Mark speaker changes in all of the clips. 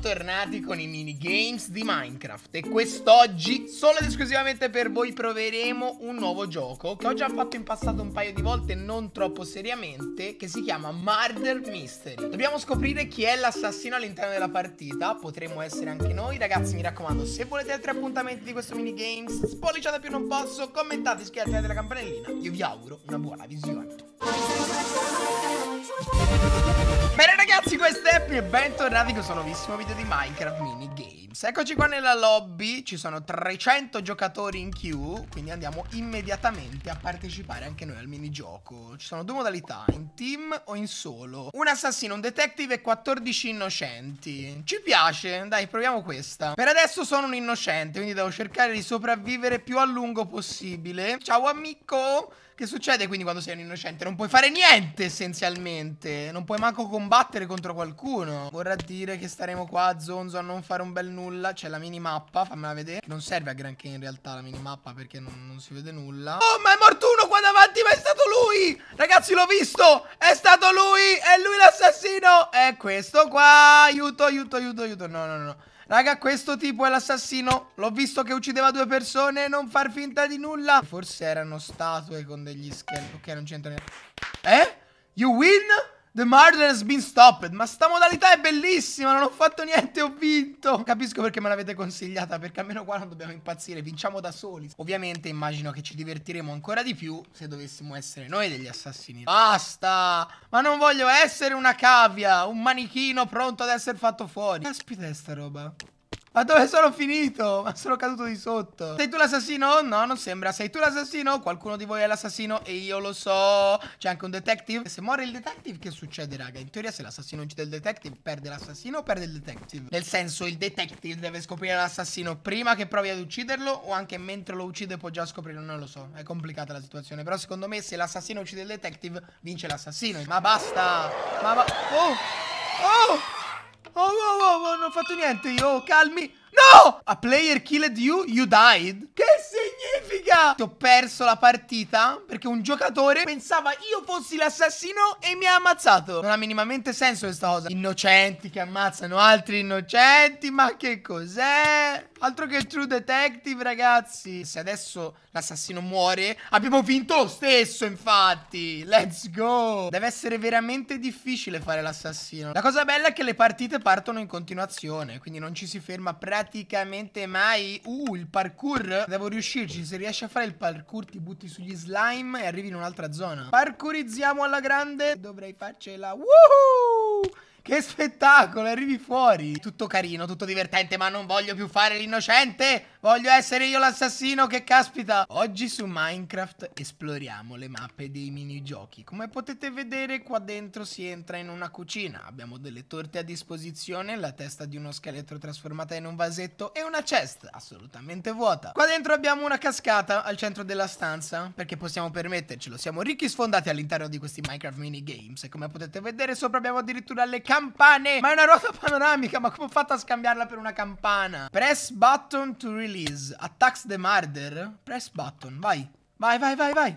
Speaker 1: tornati con i minigames di Minecraft e quest'oggi solo ed esclusivamente per voi proveremo un nuovo gioco che ho già fatto in passato un paio di volte non troppo seriamente che si chiama Murder Mystery. Dobbiamo scoprire chi è l'assassino all'interno della partita, potremmo essere anche noi. Ragazzi mi raccomando se volete altri appuntamenti di questo minigames spolliciate più non posso, commentate, iscrivetevi la campanellina. Io vi auguro una buona visione ragazzi, questo è Happy e bentornati con questo nuovissimo video di Minecraft Minigames Eccoci qua nella lobby, ci sono 300 giocatori in queue Quindi andiamo immediatamente a partecipare anche noi al minigioco Ci sono due modalità, in team o in solo Un assassino, un detective e 14 innocenti Ci piace, dai proviamo questa Per adesso sono un innocente, quindi devo cercare di sopravvivere più a lungo possibile Ciao amico che succede quindi quando sei un innocente? Non puoi fare niente essenzialmente. Non puoi manco combattere contro qualcuno. Vorrà dire che staremo qua a zonzo a non fare un bel nulla. C'è la minimappa, fammela vedere. Non serve a granché in realtà la minimappa perché non, non si vede nulla. Oh, ma è morto uno qua davanti, ma è stato lui! Ragazzi, l'ho visto! È stato lui! È lui l'assassino! È questo qua! Aiuto, aiuto, aiuto, aiuto. No, no, no. Raga, questo tipo è l'assassino. L'ho visto che uccideva due persone. Non far finta di nulla. Forse erano statue con degli scherzi. Ok, non c'entra niente. Eh? You win? The murder has been stopped. Ma sta modalità è bellissima. Non ho fatto niente, ho vinto. Capisco perché me l'avete consigliata. Perché almeno qua non dobbiamo impazzire. Vinciamo da soli. Ovviamente immagino che ci divertiremo ancora di più se dovessimo essere noi degli assassini. Basta. Ma non voglio essere una cavia. Un manichino pronto ad essere fatto fuori. Caspita sta roba. Ma dove sono finito? Ma sono caduto di sotto. Sei tu l'assassino? No, non sembra. Sei tu l'assassino? Qualcuno di voi è l'assassino e io lo so. C'è anche un detective. Se muore il detective, che succede, raga? In teoria, se l'assassino uccide il detective, perde l'assassino o perde il detective? Nel senso, il detective deve scoprire l'assassino prima che provi ad ucciderlo o anche mentre lo uccide può già scoprirlo. Non lo so. È complicata la situazione. Però, secondo me, se l'assassino uccide il detective, vince l'assassino. Ma basta! Ma ba Oh! Oh! Oh, oh, oh, oh, non ho fatto niente io, calmi. No! A player killed you, you died. Che significa? Ti ho perso la partita perché un giocatore pensava io fossi l'assassino e mi ha ammazzato. Non ha minimamente senso questa cosa. Innocenti che ammazzano altri innocenti, ma che cos'è? Altro che True Detective, ragazzi. Se adesso L'assassino muore. Abbiamo vinto lo stesso, infatti. Let's go. Deve essere veramente difficile fare l'assassino. La cosa bella è che le partite partono in continuazione. Quindi non ci si ferma praticamente mai. Uh, il parkour. Devo riuscirci. Se riesci a fare il parkour ti butti sugli slime e arrivi in un'altra zona. Parkourizziamo alla grande. Dovrei farcela. Woohoo! Che spettacolo, arrivi fuori. Tutto carino, tutto divertente, ma non voglio più fare l'innocente. Voglio essere io l'assassino, che caspita. Oggi su Minecraft esploriamo le mappe dei minigiochi. Come potete vedere, qua dentro si entra in una cucina. Abbiamo delle torte a disposizione, la testa di uno scheletro trasformata in un vasetto e una chest assolutamente vuota. Qua dentro abbiamo una cascata al centro della stanza, perché possiamo permettercelo. Siamo ricchi sfondati all'interno di questi Minecraft minigames. E come potete vedere, sopra abbiamo addirittura le campane Ma è una ruota panoramica Ma come ho fatto a scambiarla per una campana? Press button to release Attacks the murder Press button Vai Vai vai vai vai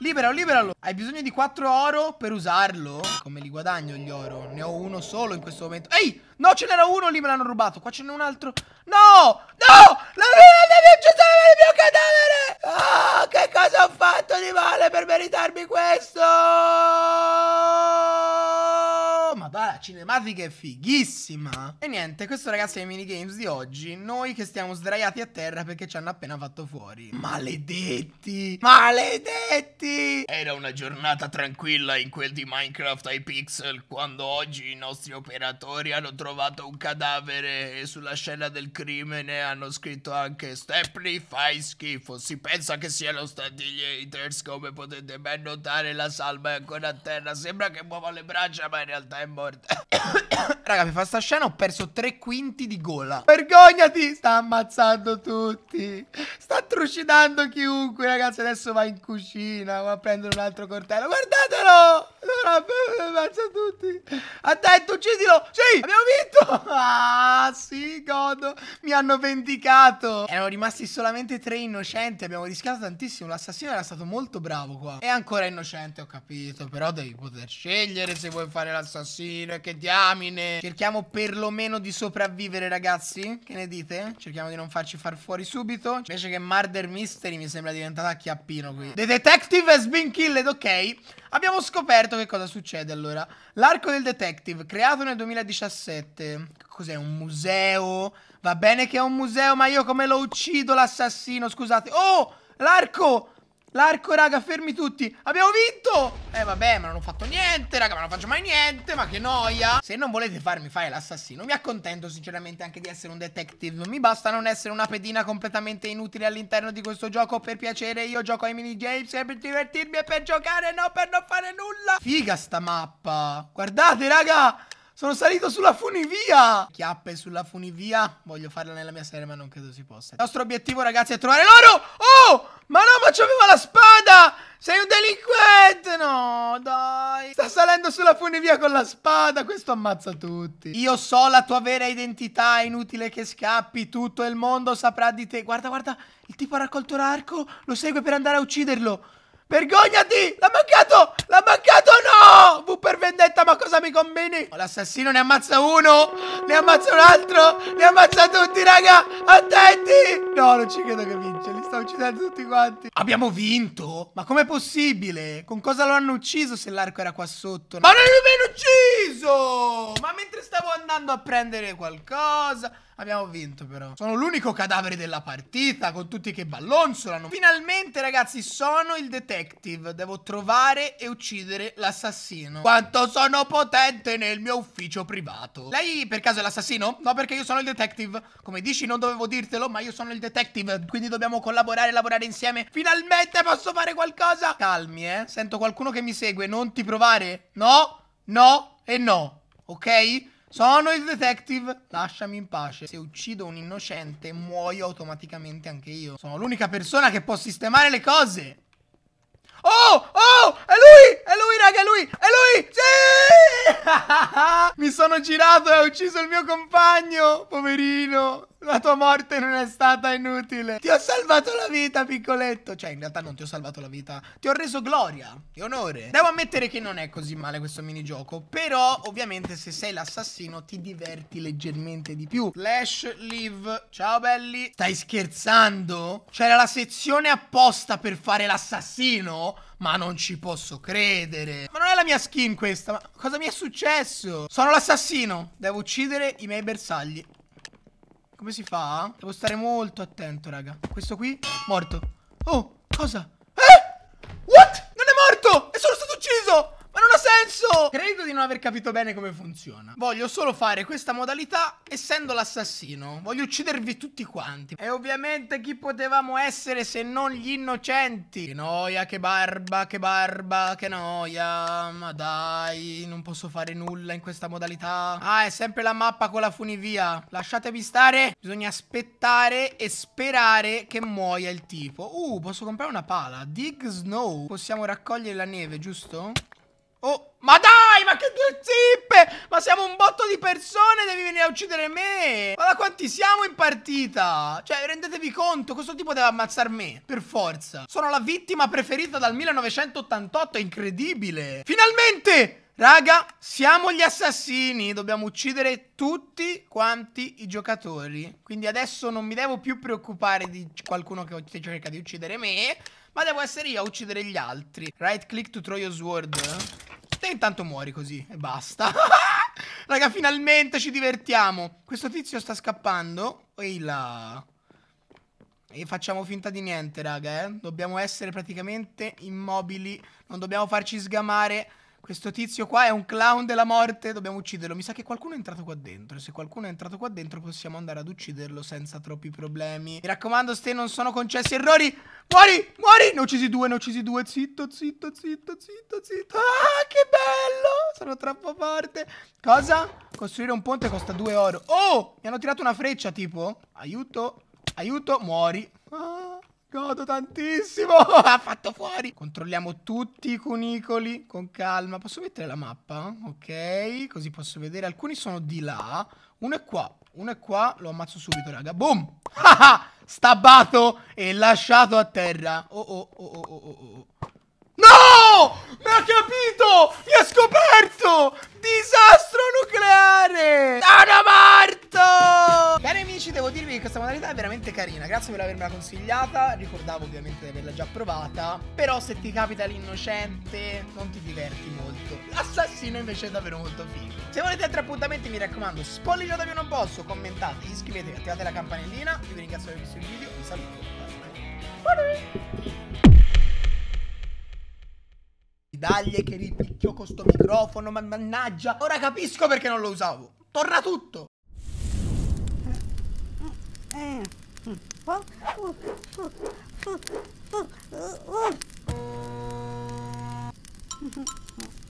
Speaker 1: Liberalo, liberalo. Hai bisogno di 4 oro per usarlo? Come li guadagno gli oro? Ne ho uno solo in questo momento. Ehi! No, ce n'era uno lì, me l'hanno rubato. Qua ce n'è un altro. No! No! La mia cadavere! Oh, che cosa ho fatto di male per meritarmi questo? cinematica è fighissima. E niente, questo ragazzi è i minigames di oggi. Noi che stiamo sdraiati a terra perché ci hanno appena fatto fuori. Maledetti! Maledetti! Era una giornata tranquilla in quel di Minecraft ai quando oggi i nostri operatori hanno trovato un cadavere e sulla scena del crimine hanno scritto anche Stepney fai schifo. Si pensa che siano stati gli haters come potete ben notare la salma è ancora a terra. Sembra che muova le braccia ma in realtà è morta. Raga, mi fa sta scena, ho perso tre quinti di gola. Vergognati! Sta ammazzando tutti. Sta trucidando chiunque, ragazzi. Adesso va in cucina, va a prendere un altro cortello. Guardatelo! Ammazza tutti. Attento, uccidilo! Sì, abbiamo vinto! Ah, sì, godo. Mi hanno vendicato. Erano rimasti solamente tre innocenti. Abbiamo rischiato tantissimo. L'assassino era stato molto bravo qua. È ancora innocente, ho capito. Però devi poter scegliere se vuoi fare l'assassino e perché diamine. Cerchiamo perlomeno di sopravvivere, ragazzi. Che ne dite? Cerchiamo di non farci far fuori subito. Invece che Murder Mystery mi sembra diventata chiappino qui. The ah. detective has been killed, ok. Abbiamo scoperto che cosa succede allora. L'arco del detective, creato nel 2017. Cos'è? Un museo? Va bene che è un museo, ma io come lo uccido l'assassino? Scusate. Oh, l'arco! L'arco, raga, fermi tutti. Abbiamo vinto! Eh, vabbè, ma non ho fatto niente, raga, ma non faccio mai niente, ma che noia. Se non volete farmi fare l'assassino, mi accontento sinceramente anche di essere un detective. Non Mi basta non essere una pedina completamente inutile all'interno di questo gioco. Per piacere, io gioco ai mini games per divertirmi e per giocare, no, per non fare nulla. Figa sta mappa. Guardate, raga! Sono salito sulla funivia! Chiappe sulla funivia. Voglio farla nella mia serie, ma non credo si possa. Il nostro obiettivo, ragazzi, è trovare l'oro! Oh! Ma no, ma c'aveva la spada! Sei un delinquente! No, dai! Sta salendo sulla funivia con la spada, questo ammazza tutti. Io so la tua vera identità, è inutile che scappi, tutto il mondo saprà di te. Guarda, guarda, il tipo ha raccolto l'arco, lo segue per andare a ucciderlo. Vergognati! L'ha mancato! L'ha mancato! No! V per vendetta! cosa mi combini? L'assassino ne ammazza uno, ne ammazza un altro, ne ammazza tutti, raga! Attenti! No, non ci credo che vince, sta uccidendo tutti quanti. Abbiamo vinto? Ma com'è possibile? Con cosa lo hanno ucciso se l'arco era qua sotto? Ma non mi hanno ucciso! Ma mentre stavo andando a prendere qualcosa... Abbiamo vinto però Sono l'unico cadavere della partita Con tutti che ballonzolano Finalmente ragazzi sono il detective Devo trovare e uccidere l'assassino Quanto sono potente nel mio ufficio privato Lei per caso è l'assassino? No perché io sono il detective Come dici non dovevo dirtelo ma io sono il detective Quindi dobbiamo collaborare lavorare, lavorare insieme. Finalmente posso fare qualcosa. Calmi, eh. Sento qualcuno che mi segue. Non ti provare. No, no e no. Ok? Sono il detective, lasciami in pace. Se uccido un innocente, muoio automaticamente anche io. Sono l'unica persona che può sistemare le cose. Oh, oh, è lui, è lui, raga, è lui, è lui, sì! Mi sono girato e ho ucciso il mio compagno, poverino. La tua morte non è stata inutile. Ti ho salvato la vita, piccoletto. Cioè, in realtà non ti ho salvato la vita. Ti ho reso gloria e onore. Devo ammettere che non è così male questo minigioco. Però, ovviamente, se sei l'assassino, ti diverti leggermente di più. Flash, live. Ciao, belli. Stai scherzando? C'era la sezione apposta per fare l'assassino? Ma non ci posso credere. Ma non è la mia skin questa. Ma cosa mi è successo? Sono l'assassino. Devo uccidere i miei bersagli. Come si fa? Eh? Devo stare molto attento, raga. Questo qui, morto. Oh, cosa? Eh? What? di non aver capito bene come funziona. Voglio solo fare questa modalità essendo l'assassino. Voglio uccidervi tutti quanti. E ovviamente chi potevamo essere se non gli innocenti? Che noia, che barba, che barba, che noia. Ma dai, non posso fare nulla in questa modalità. Ah, è sempre la mappa con la funivia. Lasciatevi stare. Bisogna aspettare e sperare che muoia il tipo. Uh, posso comprare una pala. Dig snow. Possiamo raccogliere la neve, giusto? Oh, ma dai, ma che due zippe! Ma siamo un botto di persone, devi venire a uccidere me! Ma da quanti siamo in partita? Cioè, rendetevi conto, questo tipo deve ammazzare me, per forza. Sono la vittima preferita dal 1988, è incredibile! Finalmente! Raga, siamo gli assassini, dobbiamo uccidere tutti quanti i giocatori. Quindi adesso non mi devo più preoccupare di qualcuno che cerca di uccidere me, ma devo essere io a uccidere gli altri. Right click to throw your sword te intanto muori così e basta. Raga, finalmente ci divertiamo. Questo tizio sta scappando. Ehi là. E facciamo finta di niente, raga, eh. Dobbiamo essere praticamente immobili. Non dobbiamo farci sgamare questo tizio qua è un clown della morte, dobbiamo ucciderlo. Mi sa che qualcuno è entrato qua dentro. Se qualcuno è entrato qua dentro possiamo andare ad ucciderlo senza troppi problemi. Mi raccomando, Ste, non sono concessi errori. Muori, muori. Ne ho uccisi due, ne ho uccisi due. Zitto, zitto, zitto, zitto, zitto. Ah, che bello. Sono troppo forte. Cosa? Costruire un ponte costa due oro. Oh, mi hanno tirato una freccia, tipo. Aiuto, aiuto, muori. Ah. Godo tantissimo! ha fatto fuori! Controlliamo tutti i cunicoli con calma. Posso mettere la mappa? Ok, così posso vedere. Alcuni sono di là. Uno è qua. Uno è qua. Lo ammazzo subito, raga. Boom! Stabbato e lasciato a terra. Oh, oh, oh, oh, oh, oh, oh. No! Mi ha capito! Mi ha scoperto! bene, grazie per avermela consigliata. Ricordavo ovviamente di averla già provata. Però se ti capita l'innocente, non ti diverti molto. L'assassino invece è davvero molto figo. Se volete altri appuntamenti, mi raccomando, spolliciatevi non posso. Commentate, iscrivetevi, attivate la campanellina. Io vi ringrazio per aver visto il video. Vi saluto. Bye. Dagli che ripicchio con sto microfono, ma mannaggia. Ora capisco perché non lo usavo. Torna tutto. Eh. eh. 嗯，我我我我我我。